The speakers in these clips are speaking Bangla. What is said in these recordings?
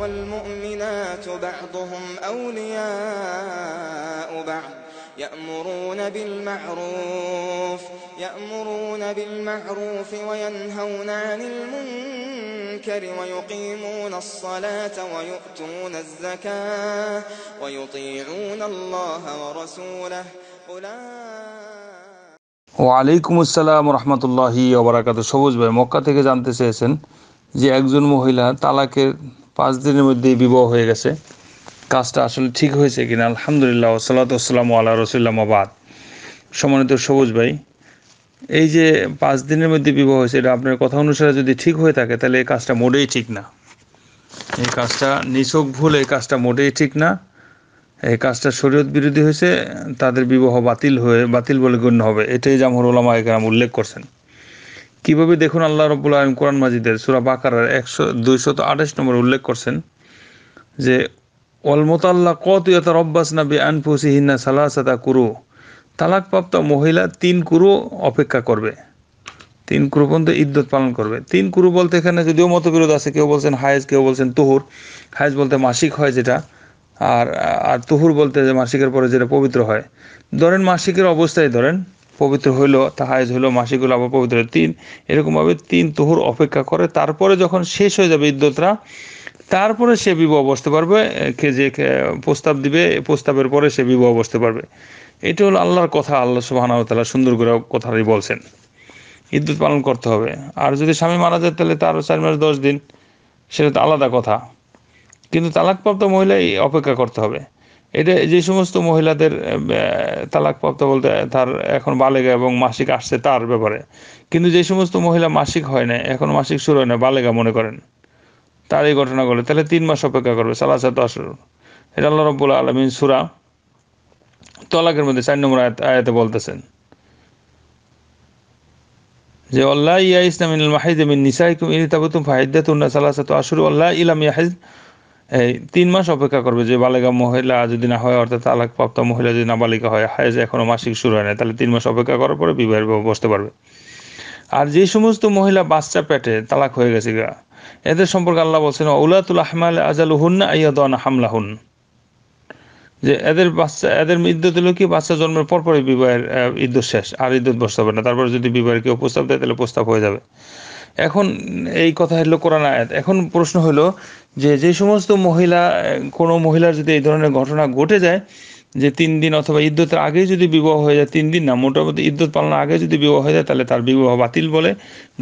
والمؤمنات بعضهم أولياء بعض يأمرون بالمعروف يأمرون بالمعروف وينهون عن المنكر ويقيمون الصلاة ويؤتون الزكاة ويطيعون الله ورسوله أولئك السلام ورحمة الله وبركاته সবুজ ভাই موقع থেকে جانتي سيسن যে একজন মহিলা তালাকের পাঁচ দিনের মধ্যে বিবাহ হয়ে গেছে কাজটা আসলে ঠিক হয়েছে কিনা আলহামদুলিল্লাহ সাল্লাতাম আল্লাহ রসুল্লাহ আবাদ সম্মানিত সবুজ ভাই এই যে পাঁচ দিনের মধ্যে বিবাহ হয়েছে এটা আপনার কথা অনুসারে যদি ঠিক হয়ে থাকে তাহলে এই কাজটা মোটেই ঠিক না এই কাজটা নিছক ভুল এই কাজটা মোটেই ঠিক না এই কাজটা শরীয়ত বিরোধী হয়েছে তাদের বিবাহ বাতিল হয়ে বাতিল বলে গণ্য হবে এটাই জামহর ওলামা এখানে উল্লেখ করছেন কিভাবে দেখুন আল্লাহ রবুল আলম কোরআন মাজিদের সুরা বাকারার একশো দুইশত আঠাশ নম্বর উল্লেখ করছেন যে অলমতাল্লা কত অব্বাস নাবি সালাহ সাদা কুরু তালাকপ্রাপ্ত মহিলা তিন কুরু অপেক্ষা করবে তিন কুরু পর্যন্ত ইদ্যত পালন করবে তিন কুরু বলতে এখানে যদিও মতবিরোধ আছে কেউ বলছেন হায়েজ কেউ বলছেন তুহুর হায়েজ বলতে মাসিক হয় যেটা আর আর তুহুর বলতে যে মাসিকের পরে যেটা পবিত্র হয় ধরেন মাসিকের অবস্থায় ধরেন পবিত্র হইল হায়েজ হইল মাসিকুল আবার পবিত্র তিন এরকমভাবে তিন তোহর অপেক্ষা করে তারপরে যখন শেষ হয়ে যাবে ইদ্যতরা তারপরে সে বিবাহ বসতে পারবে কে যে প্রস্তাব দিবে প্রস্তাবের পরে সে বিবাহ বসতে পারবে এটা হলো আল্লাহর কথা আল্লাহ তালা সুন্দর করে কথাটি বলছেন ইদ্যুৎ পালন করতে হবে আর যদি স্বামী মারা যায় তাহলে তার চার মাস দশ দিন সেটা তো আলাদা কথা কিন্তু তালাকপ্রাপ্ত মহিলাই অপেক্ষা করতে হবে এটা যে সমস্ত মহিলাদের তালাকপ্রাপ্ত বলতে তার এখন বালেগা এবং মাসিক আসছে তার ব্যাপারে কিন্তু যে সমস্ত মহিলা মাসিক হয় না এখন মাসিক শুরু হয় না বালেগা মনে করেন তার এই ঘটনা করে তাহলে তিন মাস অপেক্ষা করবে সালাস আসর এটা আল্লাহ রব্বুল আলমিন সুরা তলাকের মধ্যে চার নম্বর আয়াতে বলতেছেন যে আল্লাহ ইয়া ইসলাম মাহিদ মিন নিসাইকুম ইনি তাবুতুম ফাহিদাতুন্না সালাসাত আসর আল্লাহ ইলাম ইয়াহিদ এই তিন মাস অপেক্ষা করবে যে বালিকা মহিলা যদি না হয় অর্থাৎ তালাকপ্রাপ্ত মহিলা যদি নাবালিকা হয় হায়েজ এখনো মাসিক শুরু হয় না তাহলে তিন মাস অপেক্ষা করার পরে বিবাহের বসতে পারবে আর যে সমস্ত মহিলা বাচ্চা পেটে তালাক হয়ে গেছে গা এদের সম্পর্কে আল্লাহ বলছেন উলাতুল আহমাল আজাল না আইয়াদান হামলা হুন যে এদের বাচ্চা এদের ইদ্যুৎ হলো কি বাচ্চা জন্মের পরপরই বিবাহের ইদ্যুৎ শেষ আর ইদ্যুৎ বসতে হবে না তারপরে যদি বিবাহের কেউ প্রস্তাব দেয় তাহলে প্রস্তাব হয়ে যাবে এখন এই কথা হলো কোরআন আয়াত এখন প্রশ্ন হলো যে যে সমস্ত মহিলা কোনো মহিলার যদি এই ধরনের ঘটনা ঘটে যায় যে তিন দিন অথবা ইদ্যতের আগেই যদি বিবাহ হয়ে যায় তিন দিন না মোটামুটি ইদ্যত পালন আগে যদি বিবাহ হয়ে যায় তাহলে তার বিবাহ বাতিল বলে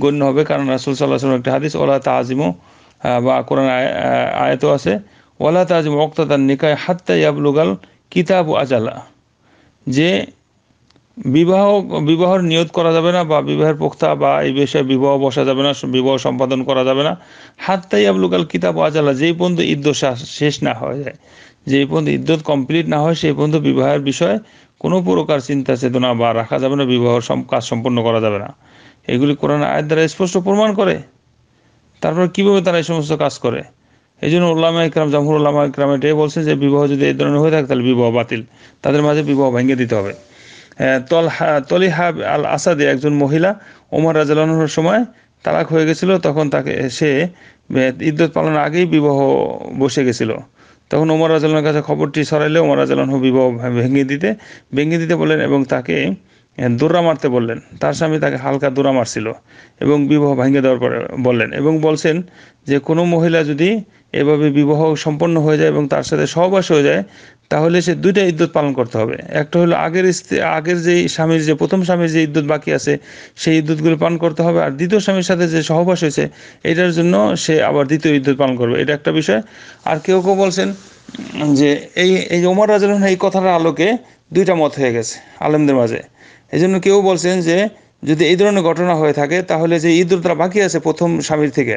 গণ্য হবে কারণ রাসুল সাল্লাহ সাল্লাম একটা হাদিস ওলা তাজিমো বা কোরআন আয়ত আছে ওলা তাজিম তার নিকায় হাত্তা ইয়াবলুগাল কিতাব আজালা যে বিবাহ বিবাহের নিয়োগ করা যাবে না বা বিবাহের পোক্তা বা এই বিষয়ে বিবাহ বসা যাবে না বিবাহ সম্পাদন করা যাবে না হাত তাই আবলুকাল কিতাব আজালা যেই পর্যন্ত ইদ্দোষ শেষ না হয়ে যায় যেই পর্যন্ত ইদ্যত কমপ্লিট না হয় সেই পর্যন্ত বিবাহের বিষয়ে কোনো প্রকার চিন্তা চেতনা বা রাখা যাবে না বিবাহ কাজ সম্পন্ন করা যাবে না এগুলি কোরআন আয়ের দ্বারা স্পষ্ট প্রমাণ করে তারপর কিভাবে তারা এই সমস্ত কাজ করে এই জন্য উল্লামা ইকরাম জামহুর উল্লামা ইকরাম এটাই বলছেন যে বিবাহ যদি এই ধরনের হয়ে থাকে তাহলে বিবাহ বাতিল তাদের মাঝে বিবাহ ভেঙে দিতে হবে তলিহাব আল আসাদে একজন মহিলা ওমর রাজানোর সময় তালাক হয়ে গেছিল তখন তাকে সে ঈদ পালনের আগেই বিবাহ বসে গেছিল তখন ওমর রাজানোর কাছে খবরটি সরাইলে ওমর রাজালহ বিবাহ ভেঙে দিতে ভেঙে দিতে বলেন এবং তাকে দোরা মারতে বললেন তার স্বামী তাকে হালকা দোরা মারছিল এবং বিবাহ ভাঙিয়ে দেওয়ার পরে বললেন এবং বলছেন যে কোনো মহিলা যদি এভাবে বিবাহ সম্পন্ন হয়ে যায় এবং তার সাথে সহবাস হয়ে যায় তাহলে সে দুইটা ইদ্যুৎ পালন করতে হবে একটা হলো আগের আগের যে স্বামীর যে প্রথম স্বামীর যে ইদ্যুৎ বাকি আছে সেই ইদ্যুৎগুলো পালন করতে হবে আর দ্বিতীয় স্বামীর সাথে যে সহবাস হয়েছে এটার জন্য সে আবার দ্বিতীয় ইদ্যুৎ পালন করবে এটা একটা বিষয় আর কেউ কেউ বলছেন যে এই এই ওমর রাজন এই কথাটার আলোকে দুইটা মত হয়ে গেছে আলেমদের মাঝে এই জন্য কেউ বলছেন যে যদি এই ধরনের ঘটনা হয়ে থাকে তাহলে যে ঈদটা বাকি আছে প্রথম স্বামীর থেকে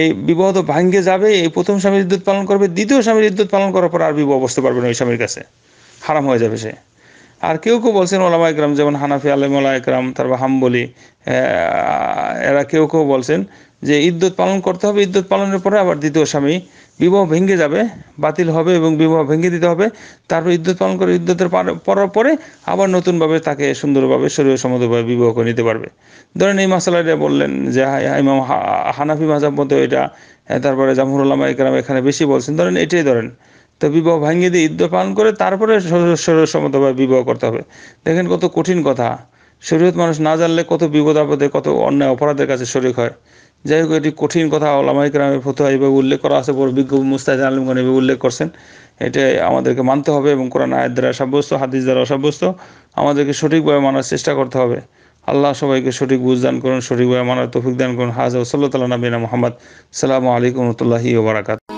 এই বিবাহ তো ভাঙ্গে যাবে এই প্রথম স্বামীর ঈদ পালন করবে দ্বিতীয় স্বামীর ঈদ পালন করার পর আর বিবাহ বসতে পারবে না ওই স্বামীর কাছে হারাম হয়ে যাবে সে আর কেউ কেউ বলছেন ওলামা একরাম যেমন হানাফি আলমলা একরাম তারপর হাম্বলি এরা কেউ কেউ বলছেন যে ইদ্যুৎ পালন করতে হবে ইদ্যুৎ পালনের পরে আবার দ্বিতীয় স্বামী বিবাহ ভেঙে যাবে বাতিল হবে এবং বিবাহ ভেঙে দিতে হবে তারপর ইদ্যুৎ পালন করে ইদ্যুতের পরার পরে আবার নতুনভাবে তাকে সুন্দরভাবে শরীর সমতভাবে বিবাহ করে নিতে পারবে ধরেন এই মাসালাটা বললেন যে হ্যাঁ, হ্যাঁ, ইমাম হানাফি মাজাব মতো এটা হ্যাঁ, তারপরে জামহুরুল্লামা ইকরাম এখানে বেশি বলছেন ধরেন এটাই ধরেন তো বিবাহ ভাঙিয়ে দিয়ে ইদ্য পালন করে তারপরে শরীর সমতভাবে বিবাহ করতে হবে দেখেন কত কঠিন কথা শরীয়ত মানুষ না জানলে কত বিপদ আপদে কত অন্যায় অপরাধের কাছে শরিক হয় যাই হোক এটি কঠিন কথা আলামাই গ্রামের ফতোয়া এইভাবে উল্লেখ করা আছে বিজ্ঞ মুস্তাহিদ আলমগণ এভাবে উল্লেখ করছেন এটা আমাদেরকে মানতে হবে এবং কোরআন আয়ের দ্বারা সাব্যস্ত হাদিস দ্বারা অসাব্যস্ত আমাদেরকে সঠিকভাবে মানার চেষ্টা করতে হবে আল্লাহ সবাইকে সঠিক বুঝদান করুন সঠিকভাবে মানার তফিক দান করুন হাজ সাল্লাহ তালা নবীনা মোহাম্মদ সাল্লামু আলাইকুম রহমতুল্লাহি ওবরাকাত